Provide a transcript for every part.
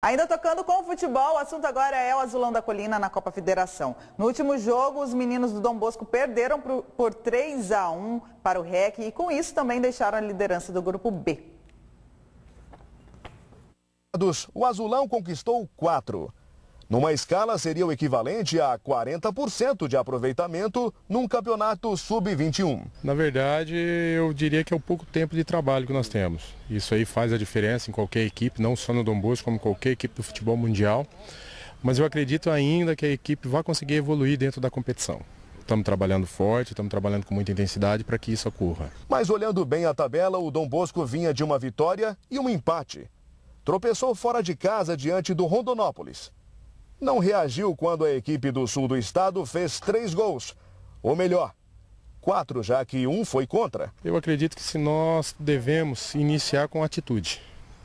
Ainda tocando com o futebol, o assunto agora é o azulão da colina na Copa Federação. No último jogo, os meninos do Dom Bosco perderam por 3 a 1 para o REC e com isso também deixaram a liderança do grupo B. O azulão conquistou quatro. Numa escala, seria o equivalente a 40% de aproveitamento num campeonato sub-21. Na verdade, eu diria que é o pouco tempo de trabalho que nós temos. Isso aí faz a diferença em qualquer equipe, não só no Dom Bosco, como qualquer equipe do futebol mundial. Mas eu acredito ainda que a equipe vai conseguir evoluir dentro da competição estamos trabalhando forte, estamos trabalhando com muita intensidade para que isso ocorra. Mas olhando bem a tabela, o Dom Bosco vinha de uma vitória e um empate. Tropeçou fora de casa diante do Rondonópolis não reagiu quando a equipe do sul do estado fez três gols. Ou melhor, quatro, já que um foi contra. Eu acredito que se nós devemos iniciar com atitude.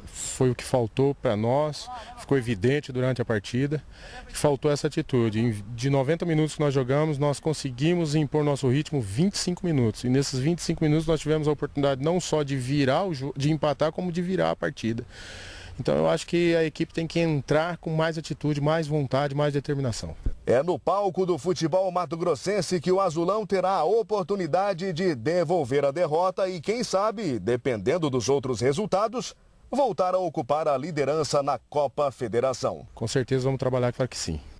Foi o que faltou para nós, ficou evidente durante a partida, que faltou essa atitude. De 90 minutos que nós jogamos, nós conseguimos impor nosso ritmo 25 minutos. E nesses 25 minutos nós tivemos a oportunidade não só de virar, de empatar, como de virar a partida. Então eu acho que a equipe tem que entrar com mais atitude, mais vontade, mais determinação. É no palco do futebol mato-grossense que o Azulão terá a oportunidade de devolver a derrota e, quem sabe, dependendo dos outros resultados, voltar a ocupar a liderança na Copa Federação. Com certeza vamos trabalhar para que sim.